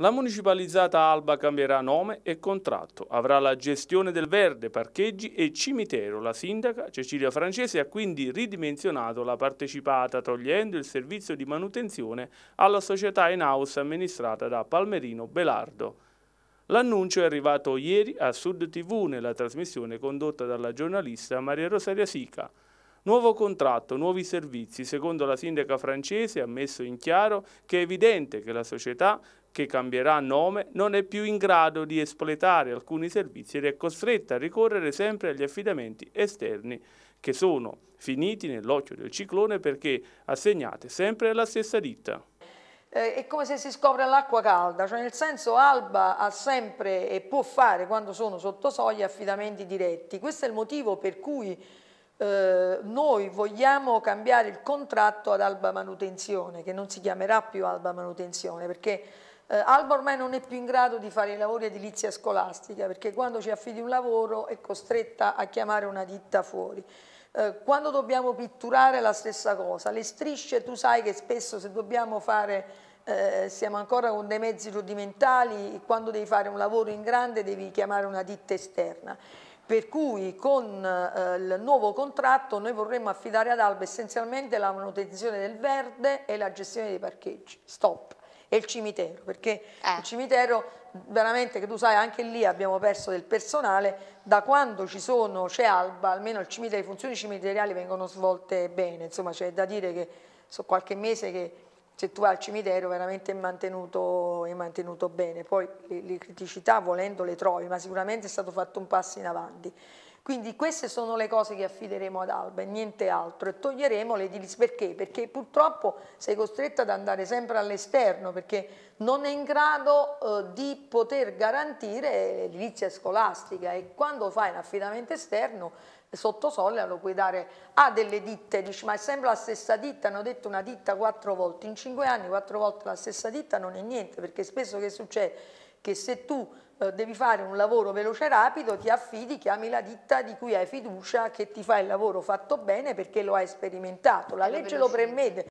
La municipalizzata Alba cambierà nome e contratto, avrà la gestione del verde, parcheggi e cimitero. La sindaca Cecilia Francese ha quindi ridimensionato la partecipata togliendo il servizio di manutenzione alla società in house amministrata da Palmerino Belardo. L'annuncio è arrivato ieri a Sud TV nella trasmissione condotta dalla giornalista Maria Rosaria Sica. Nuovo contratto, nuovi servizi. Secondo la sindaca francese ha messo in chiaro che è evidente che la società che cambierà nome, non è più in grado di espletare alcuni servizi ed è costretta a ricorrere sempre agli affidamenti esterni che sono finiti nell'occhio del ciclone perché assegnate sempre alla stessa ditta. Eh, è come se si scopre l'acqua calda, cioè nel senso Alba ha sempre e può fare quando sono sotto soglia affidamenti diretti. Questo è il motivo per cui eh, noi vogliamo cambiare il contratto ad Alba Manutenzione, che non si chiamerà più Alba Manutenzione, perché eh, Alba ormai non è più in grado di fare i lavori edilizia scolastica, perché quando ci affidi un lavoro è costretta a chiamare una ditta fuori. Eh, quando dobbiamo pitturare la stessa cosa, le strisce tu sai che spesso se dobbiamo fare eh, siamo ancora con dei mezzi rudimentali, quando devi fare un lavoro in grande devi chiamare una ditta esterna. Per cui con eh, il nuovo contratto noi vorremmo affidare ad Alba essenzialmente la manutenzione del verde e la gestione dei parcheggi. Stop e il cimitero, perché eh. il cimitero veramente che tu sai anche lì abbiamo perso del personale, da quando ci sono, c'è Alba, almeno cimitero, le funzioni cimiteriali vengono svolte bene, insomma c'è da dire che so qualche mese che se tu vai al cimitero veramente è mantenuto, è mantenuto bene, poi le, le criticità volendo le trovi, ma sicuramente è stato fatto un passo in avanti. Quindi queste sono le cose che affideremo ad Alba e niente altro e toglieremo le edilizie perché? Perché purtroppo sei costretta ad andare sempre all'esterno perché non è in grado eh, di poter garantire l'edilizia scolastica e quando fai un affidamento esterno sotto soglia lo puoi dare a delle ditte, dici ma è sempre la stessa ditta, hanno detto una ditta quattro volte, in cinque anni quattro volte la stessa ditta non è niente perché spesso che succede? Che se tu eh, devi fare un lavoro veloce e rapido ti affidi, chiami la ditta di cui hai fiducia che ti fa il lavoro fatto bene perché lo hai sperimentato, la legge lo permette,